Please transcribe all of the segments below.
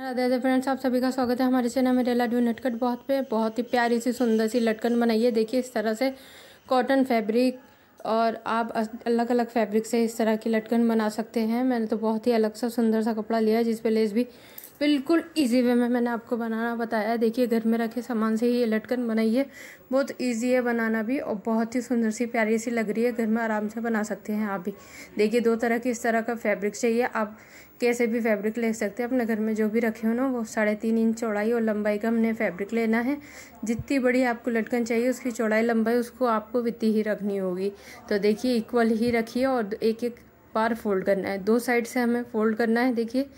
राधे दे friends आप सभी का स्वागत है हमारे चैनल में डेला डू नटकट बहुत पे बहुत ही प्यारी सी सुंदर सी लटकन बनाइए देखिए इस तरह से कॉटन फैब्रिक और आप अलग अलग फैब्रिक से इस तरह की लटकन बना सकते हैं मैंने तो बहुत ही अलग सा सुंदर सा कपड़ा लिया है जिस लेस भी बिल्कुल इजी वे में मैंने आपको बनाना बताया देखिए घर में रखे सामान से ही ये लटकन बनाइए बहुत इजी है बनाना भी और बहुत ही सुंदर सी प्यारी सी लग रही है घर में आराम से बना सकते हैं आप भी देखिए दो तरह की इस तरह का फैब्रिक चाहिए आप कैसे भी फैब्रिक ले सकते हैं अपने घर में जो भी रखे हो ना वो साढ़े तीन इंच चौड़ाई और लंबाई का हमने फैब्रिक लेना है जितनी बड़ी आपको लटकन चाहिए उसकी चौड़ाई लंबाई उसको आपको वित्ती ही रखनी होगी तो देखिए इक्वल ही रखिए और एक एक बार फोल्ड करना है दो साइड से हमें फोल्ड करना है देखिए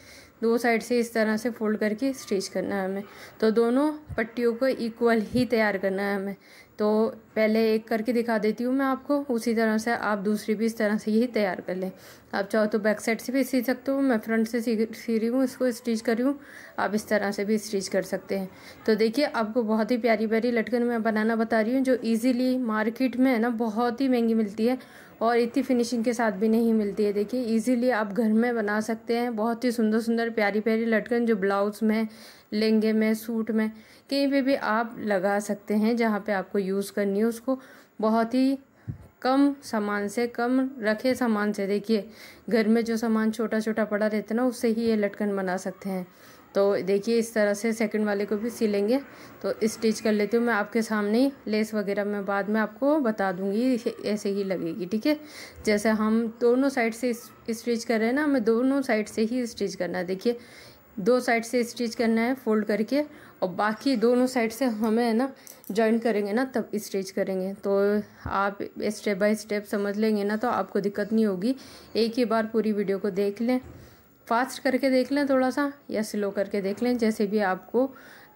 दो साइड से इस तरह से फोल्ड करके स्टिच करना है हमें तो दोनों पट्टियों को इक्वल ही तैयार करना है हमें तो पहले एक करके दिखा देती हूँ मैं आपको उसी तरह से आप दूसरी भी इस तरह से यही तैयार कर लें आप चाहो तो बैक साइड से भी सी सकते हो मैं फ्रंट से सी सी रही हूँ इसको स्टिच कर रही हूँ आप इस तरह से भी स्टिच कर सकते हैं तो देखिए आपको बहुत ही प्यारी प्यारी लटकन मैं बनाना बता रही हूँ जो ईजिली मार्केट में है ना बहुत ही महंगी मिलती है और इतनी फिनिशिंग के साथ भी नहीं मिलती है देखिए ईजिली आप घर में बना सकते हैं बहुत ही सुंदर सुंदर प्यारी प्यारी लटकन जो ब्लाउज़ में लहंगे में सूट में कहीं पर भी आप लगा सकते हैं जहाँ पर आपको यूज़ करनी है उसको बहुत ही कम सामान से कम रखे सामान से देखिए घर में जो सामान छोटा छोटा पड़ा रहता है ना उससे ही ये लटकन बना सकते हैं तो देखिए इस तरह से सेकंड वाले को भी सिलेंगे तो स्टिच कर लेती हूँ मैं आपके सामने ही लेस वगैरह मैं बाद में आपको बता दूँगी ऐसे ही लगेगी ठीक है जैसे हम दोनों साइड से स्टिच कर रहे हैं ना हमें दोनों साइड से ही स्टिच करना है देखिए दो साइड से स्टिच करना है फोल्ड करके और बाकी दोनों साइड से हमें है ना जॉइन करेंगे ना तब स्टिच करेंगे तो आप स्टेप बाय स्टेप समझ लेंगे ना तो आपको दिक्कत नहीं होगी एक ही बार पूरी वीडियो को देख लें फास्ट करके देख लें थोड़ा सा या स्लो करके देख लें जैसे भी आपको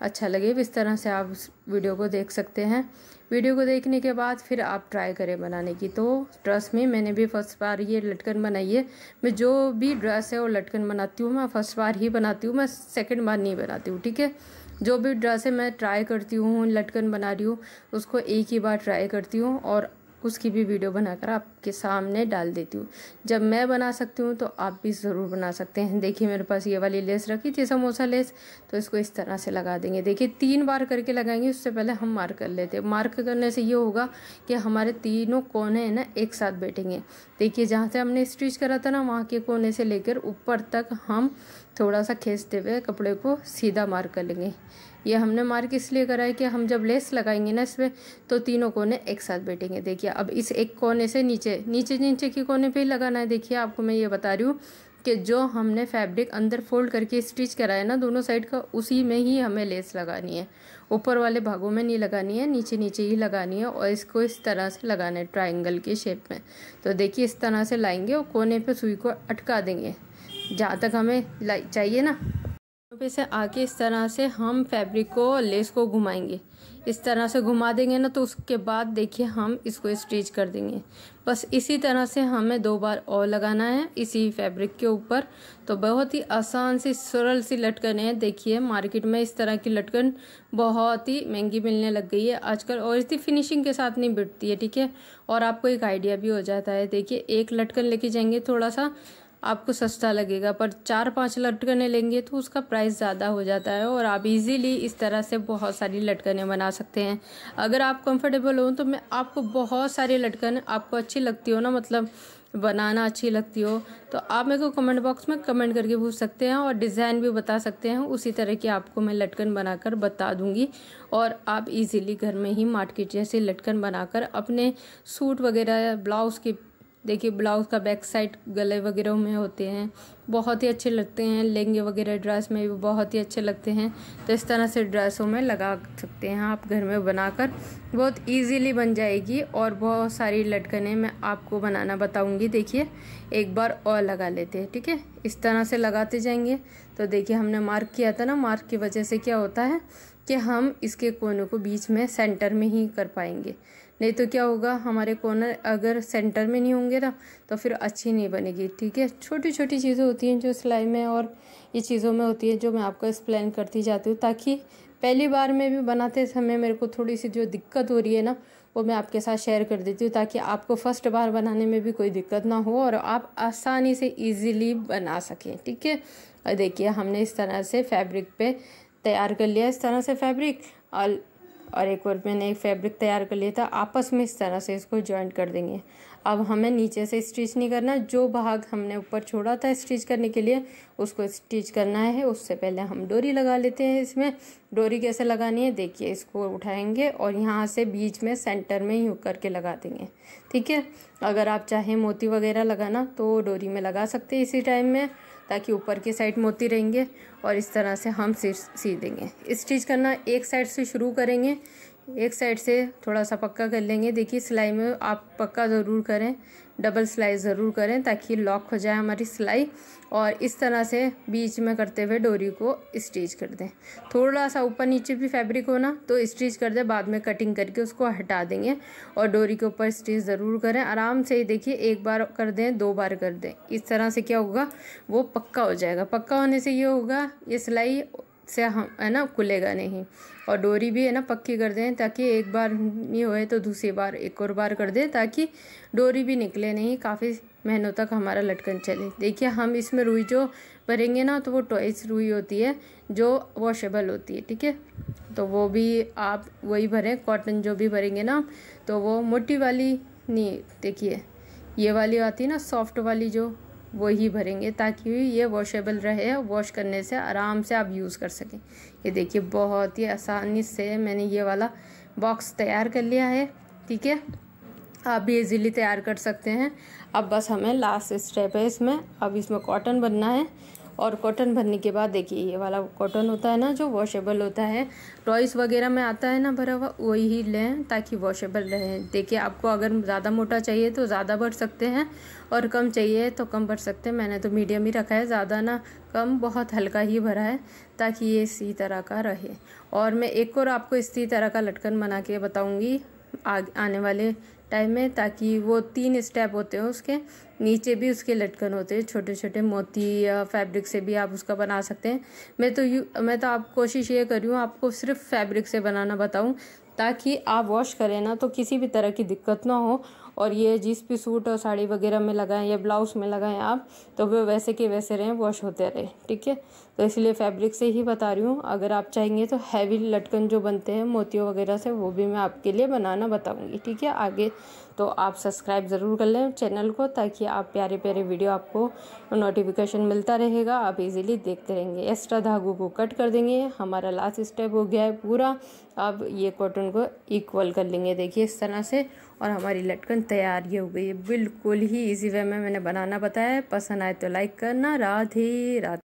अच्छा लगे इस तरह से आप वीडियो को देख सकते हैं वीडियो को देखने के बाद फिर आप ट्राई करें बनाने की तो ड्रेस में मैंने भी फर्स्ट बार ये लटकन बनाई है मैं जो भी ड्रेस है वो लटकन बनाती हूँ मैं फर्स्ट बार ही बनाती हूँ मैं सेकंड बार नहीं बनाती हूँ ठीक है जो भी ड्रेस है मैं ट्राई करती हूँ लटकन बना रही हूँ उसको एक ही बार ट्राई करती हूँ और उसकी भी वीडियो बनाकर आपके सामने डाल देती हूँ जब मैं बना सकती हूँ तो आप भी ज़रूर बना सकते हैं देखिए मेरे पास ये वाली लेस रखी थी समोसा लेस तो इसको इस तरह से लगा देंगे देखिए तीन बार करके लगाएंगे उससे पहले हम मार्क कर लेते हैं मार्क करने से ये होगा कि हमारे तीनों कोने हैं ना एक साथ बैठेंगे देखिए जहाँ से हमने स्टिच करा था ना वहाँ के कोने से लेकर ऊपर तक हम थोड़ा सा खींचते हुए कपड़े को सीधा मार्क कर लेंगे ये हमने मार्क इसलिए करा है कि हम जब लेस लगाएंगे ना इसमें तो तीनों कोने एक साथ बैठेंगे देखिए अब इस एक कोने से नीचे नीचे नीचे के कोने पे ही लगाना है देखिए आपको मैं ये बता रही हूँ कि जो हमने फैब्रिक अंदर फोल्ड करके स्टिच कराया ना दोनों साइड का उसी में ही हमें लेस लगानी है ऊपर वाले भागों में नहीं लगानी है नीचे नीचे ही लगानी है और इसको इस तरह से लगाना है ट्राइंगल के शेप में तो देखिए इस तरह से लाएंगे और कोने पे सुई को अटका देंगे जहाँ तक हमें चाहिए ना पे तो से आके इस तरह से हम फैब्रिक को लेस को घुमाएंगे इस तरह से घुमा देंगे ना तो उसके बाद देखिए हम इसको स्टिच कर देंगे बस इसी तरह से हमें दो बार और लगाना है इसी फैब्रिक के ऊपर तो बहुत ही आसान सी सरल सी लटकन है देखिए मार्केट में इस तरह की लटकन बहुत ही महंगी मिलने लग गई है आजकल और इसकी फिनिशिंग के साथ नहीं बिटती है ठीक है और आपको एक आइडिया भी हो जाता है देखिए एक लटकन लेके जाएंगे थोड़ा सा आपको सस्ता लगेगा पर चार पांच लटकने लेंगे तो उसका प्राइस ज़्यादा हो जाता है और आप इजीली इस तरह से बहुत सारी लटकने बना सकते हैं अगर आप कंफर्टेबल हो तो मैं आपको बहुत सारी लटकन आपको अच्छी लगती हो ना मतलब बनाना अच्छी लगती हो तो आप मेरे को कमेंट बॉक्स में कमेंट करके पूछ सकते हैं और डिज़ाइन भी बता सकते हैं उसी तरह की आपको मैं लटकन बनाकर बता दूंगी और आप इजीली घर में ही मार्केट जैसे लटकन बनाकर अपने सूट वगैरह ब्लाउज़ की देखिए ब्लाउज़ का बैक साइड गले वगैरह में होते हैं बहुत ही अच्छे लगते हैं लहंगे वगैरह ड्रेस में भी बहुत ही अच्छे लगते हैं तो इस तरह से ड्रेसों में लगा सकते हैं आप घर में बनाकर बहुत इजीली बन जाएगी और बहुत सारी लटकने मैं आपको बनाना बताऊंगी देखिए एक बार और लगा लेते हैं ठीक है इस तरह से लगाते जाएंगे तो देखिए हमने मार्क किया था ना मार्क की वजह से क्या होता है कि हम इसके कोने को बीच में सेंटर में ही कर पाएंगे नहीं तो क्या होगा हमारे कॉर्नर अगर सेंटर में नहीं होंगे ना तो फिर अच्छी नहीं बनेगी ठीक है छोटी छोटी चीज़ें होती हैं जो सिलाई में और ये चीज़ों में होती है जो मैं आपको एक्सप्लेन करती जाती हूँ ताकि पहली बार में भी बनाते समय मेरे को थोड़ी सी जो दिक्कत हो रही है ना वो मैं आपके साथ शेयर कर देती हूँ ताकि आपको फर्स्ट बार बनाने में भी कोई दिक्कत ना हो और आप आसानी से इजीली बना सकें ठीक है और देखिए हमने इस तरह से फैब्रिक पे तैयार कर लिया इस तरह से फैब्रिक और और एक और मैंने एक फैब्रिक तैयार कर लिया था आपस में इस तरह से इसको जॉइंट कर देंगे अब हमें नीचे से स्टिच नहीं करना जो भाग हमने ऊपर छोड़ा था स्टिच करने के लिए उसको स्टिच करना है उससे पहले हम डोरी लगा लेते हैं इसमें डोरी कैसे लगानी है देखिए इसको उठाएंगे और यहाँ से बीच में सेंटर में यूँ करके लगा देंगे ठीक है अगर आप चाहें मोती वगैरह लगाना तो डोरी में लगा सकते हैं इसी टाइम में ताकि ऊपर की साइड मोती रहेंगे और इस तरह से हम सी देंगे स्टिच करना एक साइड से शुरू करेंगे एक साइड से थोड़ा सा पक्का कर लेंगे देखिए सिलाई में आप पक्का ज़रूर करें डबल सिलाई ज़रूर करें ताकि लॉक हो जाए हमारी सिलाई और इस तरह से बीच में करते हुए डोरी को स्टिच कर दें थोड़ा सा ऊपर नीचे भी फैब्रिक होना तो स्टिच कर दें बाद में कटिंग करके उसको हटा देंगे और डोरी के ऊपर स्टिच ज़रूर करें आराम से ही देखिए एक बार कर दें दो बार कर दें इस तरह से क्या होगा वो पक्का हो जाएगा पक्का होने से ये होगा ये सिलाई से हम है ना खुलेगा नहीं और डोरी भी है ना पक्की कर दें ताकि एक बार नहीं होए तो दूसरी बार एक और बार कर दें ताकि डोरी भी निकले नहीं काफ़ी महीनों तक हमारा लटकन चले देखिए हम इसमें रुई जो भरेंगे ना तो वो टॉइस रुई होती है जो वॉशेबल होती है ठीक है तो वो भी आप वही भरें कॉटन जो भी भरेंगे ना तो वो मोटी वाली नहीं देखिए ये वाली आती है ना सॉफ्ट वाली जो वही भरेंगे ताकि ये वॉशेबल रहे और वॉश करने से आराम से आप यूज़ कर सकें ये देखिए बहुत ही आसानी से मैंने ये वाला बॉक्स तैयार कर लिया है ठीक है आप भी इजीली तैयार कर सकते हैं अब बस हमें लास्ट स्टेप है इसमें अब इसमें कॉटन बनना है और कॉटन भरने के बाद देखिए ये वाला कॉटन होता है ना जो वॉशेबल होता है टॉयस वगैरह में आता है ना भरा हुआ वही ही लें ताकि वॉशेबल रहे देखिए आपको अगर ज़्यादा मोटा चाहिए तो ज़्यादा भर सकते हैं और कम चाहिए तो कम भर सकते हैं मैंने तो मीडियम ही रखा है ज़्यादा ना कम बहुत हल्का ही भरा है ताकि ये इसी तरह का रहे और मैं एक और आपको इसी तरह का लटकन बना के बताऊँगी आने वाले टाइम में ताकि वो तीन स्टेप होते हैं उसके नीचे भी उसके लटकन होते हैं छोटे छोटे मोती या फैब्रिक से भी आप उसका बना सकते हैं मैं तो यू मैं तो आप कोशिश ये कर रही हूँ आपको सिर्फ फैब्रिक से बनाना बताऊँ ताकि आप वॉश करें ना तो किसी भी तरह की दिक्कत ना हो और ये जिस भी सूट और साड़ी वगैरह में लगाएं या ब्लाउज में लगाएं आप तो वे वैसे के वैसे रहें वॉश होते रहें ठीक है तो इसलिए फैब्रिक से ही बता रही हूँ अगर आप चाहेंगे तो हैवी लटकन जो बनते हैं मोतियों वगैरह से वो भी मैं आपके लिए बनाना बताऊँगी ठीक है आगे तो आप सब्सक्राइब ज़रूर कर लें चैनल को ताकि आप प्यारे प्यारे वीडियो आपको नोटिफिकेशन मिलता रहेगा आप इजीली देखते रहेंगे एक्स्ट्रा धागू को कट कर देंगे हमारा लास्ट स्टेप हो गया है पूरा अब ये कॉटन को इक्वल कर लेंगे देखिए इस तरह से और हमारी लटकन तैयार ये हो गई है बिल्कुल ही इजी वे में मैंने बनाना बताया पसंद आए तो लाइक करना राधे राधे